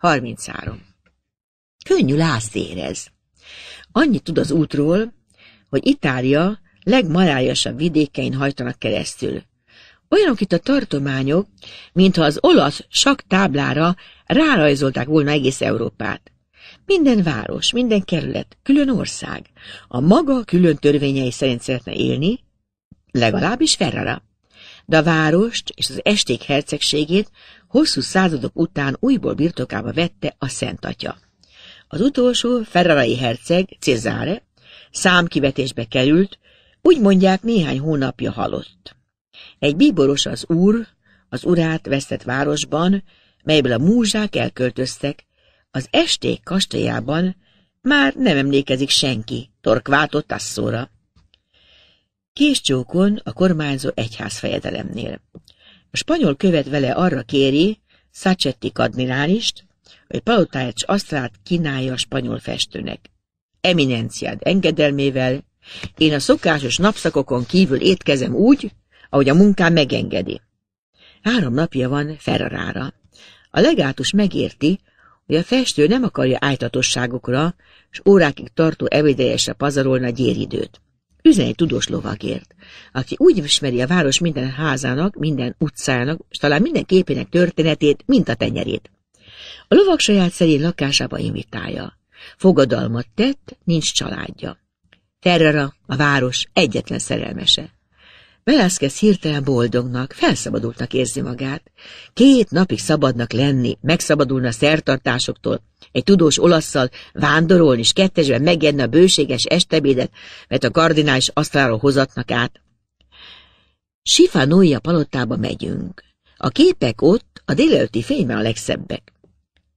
33. Könnyű lázt érez. Annyit tud az útról, hogy Itália legmarályosabb vidékein hajtanak keresztül. Olyanok itt a tartományok, mintha az olasz sak táblára rárajzolták volna egész Európát. Minden város, minden kerület, külön ország. A maga külön törvényei szerint szeretne élni, legalábbis Ferrara de a várost és az esték hercegségét hosszú századok után újból birtokába vette a Szent Atya. Az utolsó, Ferrarai herceg, Cézáre, számkivetésbe került, úgy mondják néhány hónapja halott. Egy bíboros az úr, az urát vesztett városban, melyből a múzsák elköltöztek, az esték kastélyában már nem emlékezik senki torkváltott asszóra. Késcsókon a kormányzó fejedelemnél. A spanyol követ vele arra kéri Szácsetti admirálist, hogy palotáját asztrát kínálja a spanyol festőnek. Eminenciád engedelmével én a szokásos napszakokon kívül étkezem úgy, ahogy a munkám megengedi. Három napja van Ferrarára. A legátus megérti, hogy a festő nem akarja ájtatosságokra és órákig tartó evidejesre pazarolna gyéridőt. Üzen tudós lovagért, aki úgy ismeri a város minden házának, minden utcának, és talán minden képének történetét, mint a tenyerét. A lovag saját szerint lakásába invitálja. Fogadalmat tett, nincs családja. Terrara a város egyetlen szerelmese. Velázquez hirtelen boldognak, felszabadultnak érzi magát. Két napig szabadnak lenni, megszabadulna a szertartásoktól, egy tudós olaszszal vándorolni, és kettesben megenni a bőséges estebédet, mert a kardinális asztráról hozatnak át. Sifanója palotába megyünk. A képek ott a délelőtti fényben a legszebbek.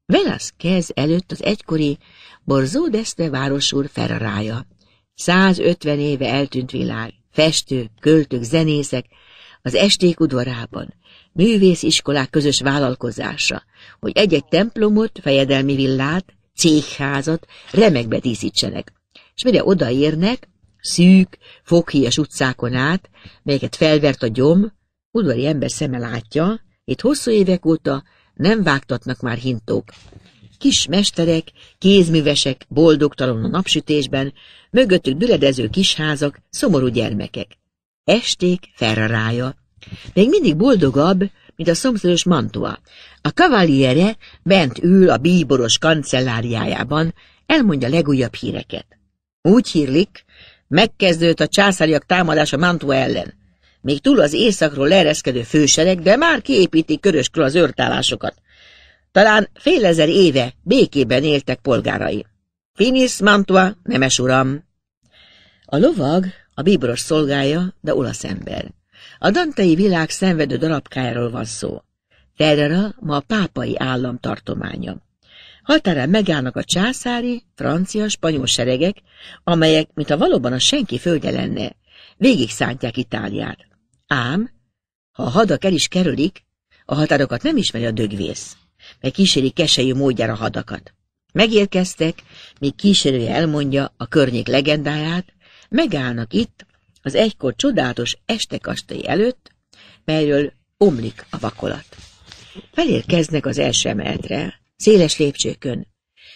Velázquez előtt az egykori Borzó Deszte városúr Ferrarája. 150 éve eltűnt világ festők, költők, zenészek, az esték udvarában, művésziskolák közös vállalkozása, hogy egy-egy templomot, fejedelmi villát, cégházat remekbe díszítsenek, és mire odaérnek, szűk, foghíjas utcákon át, melyeket felvert a gyom, udvari ember szeme látja, itt hosszú évek óta nem vágtatnak már hintók, Kis mesterek, kézművesek, boldogtalan a napsütésben, mögöttük düredező kisházak, szomorú gyermekek. Esték ferrarája. Még mindig boldogabb, mint a szomszédos Mantua. A kavaliere bent ül a bíboros kancelláriájában, elmondja legújabb híreket. Úgy hírlik, megkezdődött a császáriak támadása Mantua ellen. Még túl az északról leereszkedő fősereg, de már kiépíti köröskről az őrtálásokat. Talán fél ezer éve békében éltek polgárai. Finis Mantua, nemes uram! A lovag a bíboros szolgája, de olasz ember. A dantei világ szenvedő darabkájáról van szó. Ferrara ma a pápai állam tartománya. Határán megállnak a császári, francia, spanyol seregek, amelyek, mint a valóban a senki földje lenne, végig szántják Itáliát. Ám, ha a hadak el is kerülik, a határokat nem ismeri a dögvész mely kíséri keselyű módjára hadakat. Megérkeztek, míg kísérője elmondja a környék legendáját, megállnak itt, az egykor csodálatos estekastély előtt, melyről omlik a vakolat. Felérkeznek az első emeletre, széles lépcsőkön.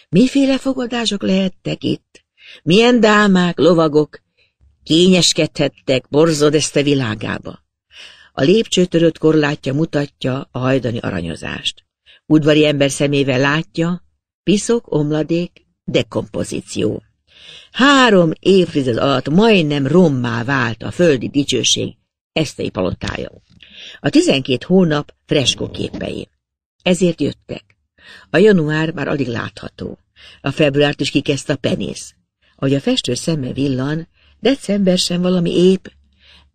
Miféle fogadások lehettek itt? Milyen dámák, lovagok kényeskedhettek borzodeszte világába? A törött korlátja mutatja a hajdani aranyozást. Udvari ember szemével látja, piszok, omladék, dekompozíció. Három évtized alatt majdnem rommá vált a földi dicsőség esztei palotája. A tizenkét hónap freskó képei. Ezért jöttek. A január már alig látható. A februárt is kikezdte a penész. Ahogy a festő szeme villan, december sem valami ép,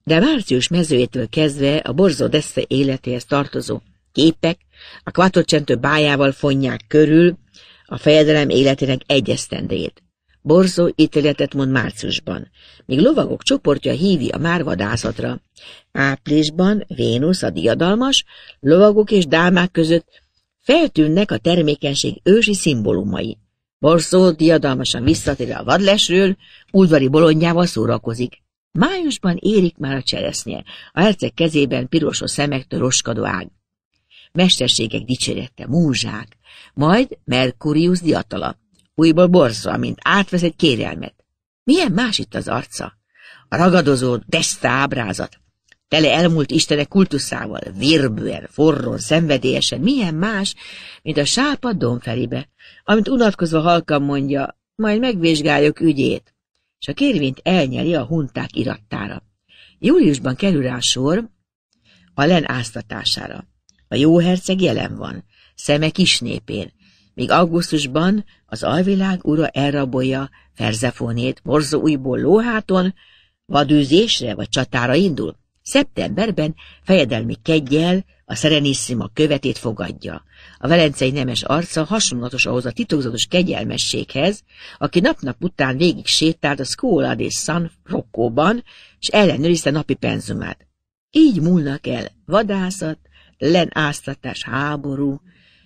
de március mezőjétől kezdve a borzó desze életéhez tartozó képek a kvatocsentő bájával fonják körül a fejedelem életének egyesztendét. Borzó ítéletet mond márciusban, míg lovagok csoportja hívi a márvadászatra. Áprilisban Vénusz a diadalmas, lovagok és dálmák között feltűnnek a termékenység ősi szimbólumai. Borzó diadalmasan visszatér a vadlesről, udvari bolondjával szórakozik. Májusban érik már a cseresznye, a herceg kezében pirosos szemektől roskadó ág mesterségek dicsérette, múzsák, majd Merkurius diatala, újból borzra, mint átvesz egy kérelmet. Milyen más itt az arca? A ragadozó deszta ábrázat, tele elmúlt istenek kultuszával, vérbően, forron, szenvedélyesen, milyen más, mint a sápad domferibe, amit unatkozva halkan mondja, majd megvizsgáljuk ügyét, és a kérvényt elnyeli a hunták irattára. Júliusban kerül rá sor a len áztatására. A jó herceg jelen van, szeme népén, míg augusztusban az alvilág ura elrabolja Ferzefónét borzóújból lóháton, vadűzésre vagy csatára indul. Szeptemberben fejedelmi kegyel a Serenissima követét fogadja. A velencei nemes arca hasonlatos ahhoz a titokzatos kegyelmességhez, aki nap-nap után végig sétált a Scuola de San Roccóban, és ellenőrizte napi penzumát. Így múlnak el vadászat, áztatás, háború,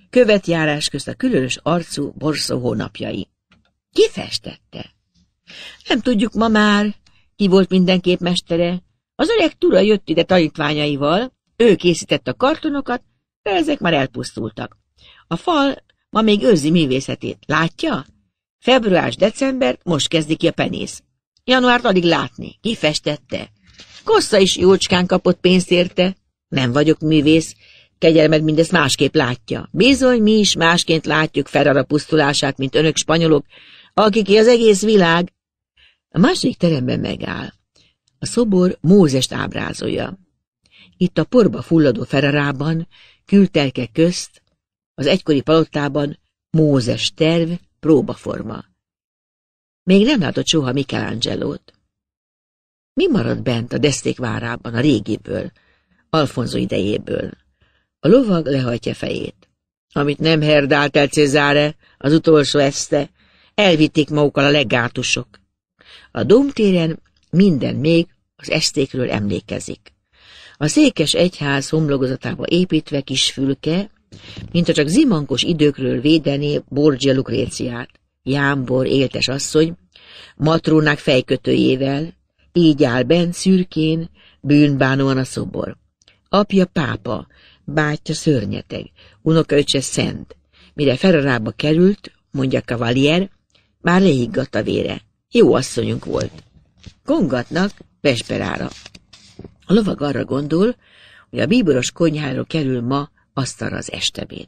követjárás közt a különös arcú borszó hónapjai. Ki festette? Nem tudjuk ma már, ki volt minden mestere. Az öreg tura jött ide tanítványaival, ő készített a kartonokat, de ezek már elpusztultak. A fal ma még őrzi művészetét, látja? február december most kezdik ki a penész. Januárt alig látni, kifestette. Kossza is jócskán kapott pénzt érte. Nem vagyok művész, kegyelmed mindezt másképp látja. Bizony, mi is másként látjuk Ferrara pusztulását, mint önök spanyolok, akik az egész világ. A másik teremben megáll. A szobor Mózest ábrázolja. Itt a porba fulladó Ferrarában, kültelke közt, az egykori palotában Mózes terv, próbaforma. Még nem látott soha Michelangelo-t. Mi maradt bent a deszték várában a régiből? Alfonzo idejéből. A lovag lehajtja fejét. Amit nem herdált el Cézáre, az utolsó este, elvitték magukkal a legátusok. A domtéren minden még az estékről emlékezik. A székes egyház homlokozatába építve kis fülke, a csak zimankos időkről védené Borgia Lukréciát, Jámbor éltes asszony, matrónák fejkötőjével, így áll bent szürkén, bűnbánóan a szobor. Apja pápa, bátya szörnyeteg, unokaöccse szent. Mire Ferrarába került, mondja Cavalier, már leiggadt a vére. Jó asszonyunk volt. Kongatnak Vesperára. A lovag arra gondol, hogy a bíboros konyhára kerül ma asztalra az estebén.